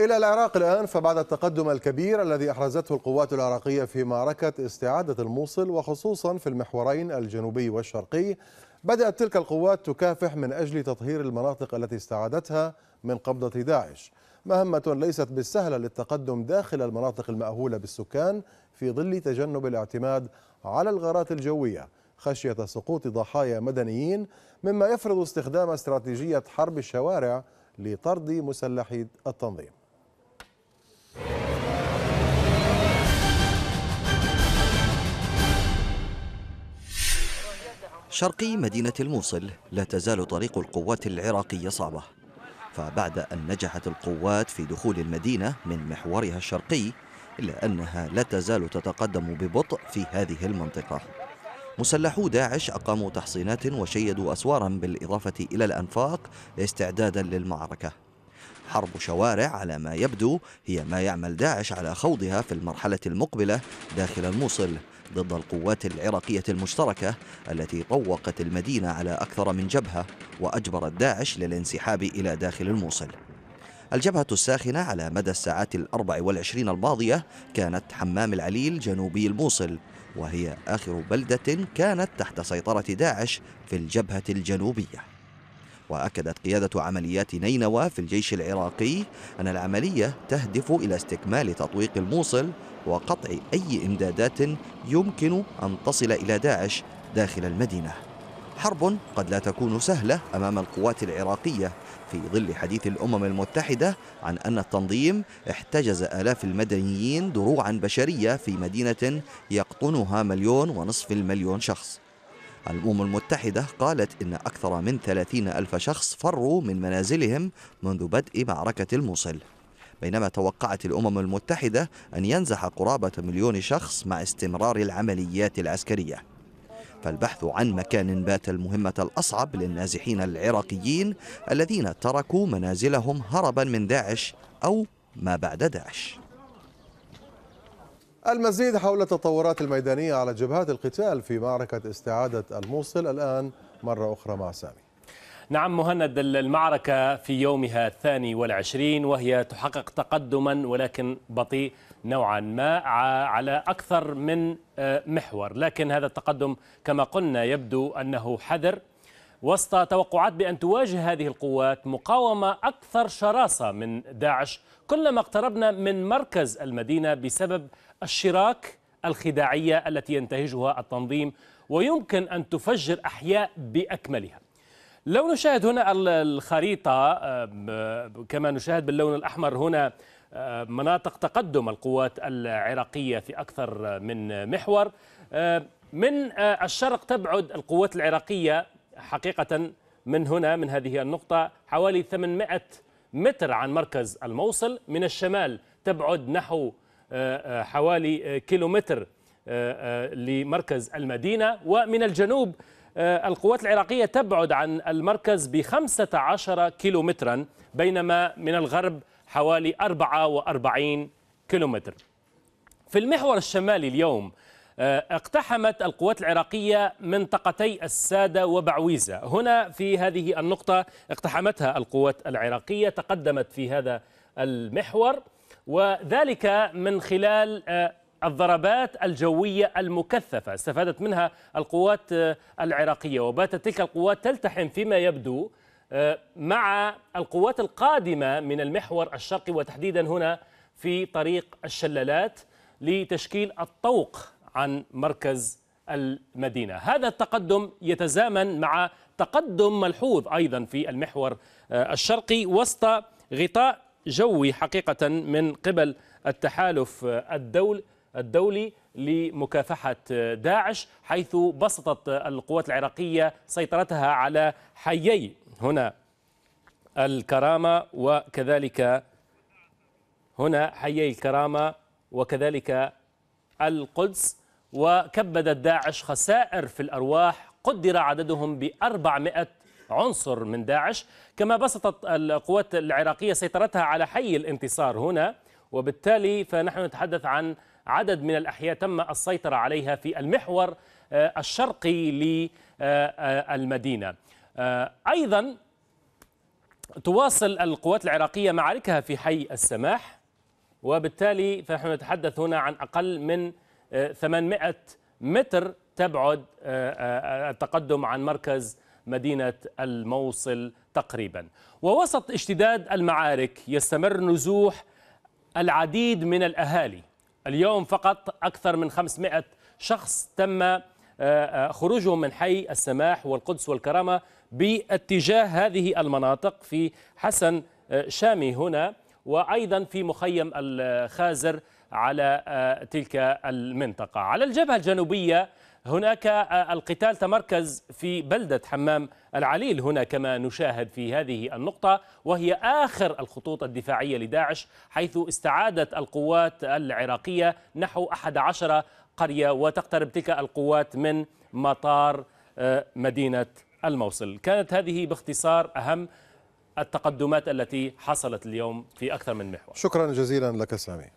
إلى العراق الآن فبعد التقدم الكبير الذي أحرزته القوات العراقية في معركة استعادة الموصل وخصوصا في المحورين الجنوبي والشرقي بدأت تلك القوات تكافح من أجل تطهير المناطق التي استعادتها من قبضة داعش مهمة ليست بالسهلة للتقدم داخل المناطق المأهولة بالسكان في ظل تجنب الاعتماد على الغارات الجوية خشية سقوط ضحايا مدنيين مما يفرض استخدام استراتيجية حرب الشوارع لطرد مسلحي التنظيم شرقي مدينة الموصل لا تزال طريق القوات العراقية صعبة فبعد أن نجحت القوات في دخول المدينة من محورها الشرقي إلا أنها لا تزال تتقدم ببطء في هذه المنطقة مسلحو داعش أقاموا تحصينات وشيدوا أسوارا بالإضافة إلى الأنفاق استعدادا للمعركة حرب شوارع على ما يبدو هي ما يعمل داعش على خوضها في المرحلة المقبلة داخل الموصل ضد القوات العراقية المشتركة التي طوقت المدينة على أكثر من جبهة وأجبرت داعش للانسحاب إلى داخل الموصل الجبهة الساخنة على مدى الساعات الأربع والعشرين الماضية كانت حمام العليل جنوبي الموصل وهي آخر بلدة كانت تحت سيطرة داعش في الجبهة الجنوبية وأكدت قيادة عمليات نينوى في الجيش العراقي أن العملية تهدف إلى استكمال تطويق الموصل وقطع أي إمدادات يمكن أن تصل إلى داعش داخل المدينة حرب قد لا تكون سهلة أمام القوات العراقية في ظل حديث الأمم المتحدة عن أن التنظيم احتجز آلاف المدنيين دروعا بشرية في مدينة يقطنها مليون ونصف المليون شخص الأمم المتحدة قالت إن أكثر من 30 ألف شخص فروا من منازلهم منذ بدء معركة الموصل بينما توقعت الأمم المتحدة أن ينزح قرابة مليون شخص مع استمرار العمليات العسكرية فالبحث عن مكان بات المهمة الأصعب للنازحين العراقيين الذين تركوا منازلهم هربا من داعش أو ما بعد داعش المزيد حول التطورات الميدانية على جبهات القتال في معركة استعادة الموصل الآن مرة أخرى مع سامي نعم مهند المعركة في يومها الثاني والعشرين وهي تحقق تقدما ولكن بطيء نوعا ما على أكثر من آه، محور لكن هذا التقدم كما قلنا يبدو أنه حذر وسط توقعات بأن تواجه هذه القوات مقاومة أكثر شراسة من داعش كلما اقتربنا من مركز المدينة بسبب الشراك الخداعية التي ينتهجها التنظيم ويمكن أن تفجر أحياء بأكملها لو نشاهد هنا الخريطة كما نشاهد باللون الأحمر هنا مناطق تقدم القوات العراقية في أكثر من محور من آه، الشرق تبعد القوات العراقية حقيقة من هنا من هذه النقطة حوالي 800 متر عن مركز الموصل من الشمال تبعد نحو آه، آه، حوالي آه، كيلومتر لمركز المدينة ومن الجنوب القوات العراقية تبعد عن المركز ب 15 كيلومترا بينما من الغرب حوالي 44 كيلومتر في المحور الشمالي اليوم آه، اقتحمت القوات العراقية منطقتي السادة وبعويزة هنا في هذه النقطة اقتحمتها القوات العراقية تقدمت في هذا المحور وذلك من خلال آه، الضربات الجوية المكثفة استفادت منها القوات آه، العراقية وباتت تلك القوات تلتحم فيما يبدو مع القوات القادمة من المحور الشرقي وتحديدا هنا في طريق الشلالات لتشكيل الطوق عن مركز المدينة هذا التقدم يتزامن مع تقدم ملحوظ أيضا في المحور آه، الشرقي وسط غطاء جوي حقيقة من قبل التحالف آه، الدول الدولي لمكافحة آه، داعش حيث بسطت القوات العراقية سيطرتها على حيي هنا الكرامة وكذلك هنا حيي الكرامة وكذلك القدس وكبدت داعش خسائر في الأرواح قدر عددهم ب 400 عنصر من داعش كما بسطت القوات العراقية سيطرتها على حي الانتصار هنا وبالتالي فنحن نتحدث عن عدد من الأحياء تم السيطرة عليها في المحور آه، الشرقي للمدينة آه، آه، أيضا تواصل القوات العراقية معاركها في حي السماح وبالتالي فنحن نتحدث هنا عن أقل من 800 متر تبعد آه، آه، آه، التقدم عن مركز مدينة الموصل تقريبا ووسط اشتداد المعارك يستمر نزوح العديد من الأهالي اليوم فقط أكثر من 500 شخص تم خروجهم من حي السماح والقدس والكرامة باتجاه هذه المناطق في حسن شامي هنا وأيضا في مخيم الخازر على آه، تلك المنطقة على الجبهة الجنوبية هناك آه، القتال تمركز في بلدة حمام العليل هنا كما نشاهد في هذه النقطة وهي آخر الخطوط الدفاعية لداعش حيث استعادت القوات العراقية نحو 11 قرية وتقترب تلك القوات من مطار آه، مدينة الموصل كانت هذه باختصار أهم التقدمات التي حصلت اليوم في أكثر من محور شكرا جزيلا لك سامي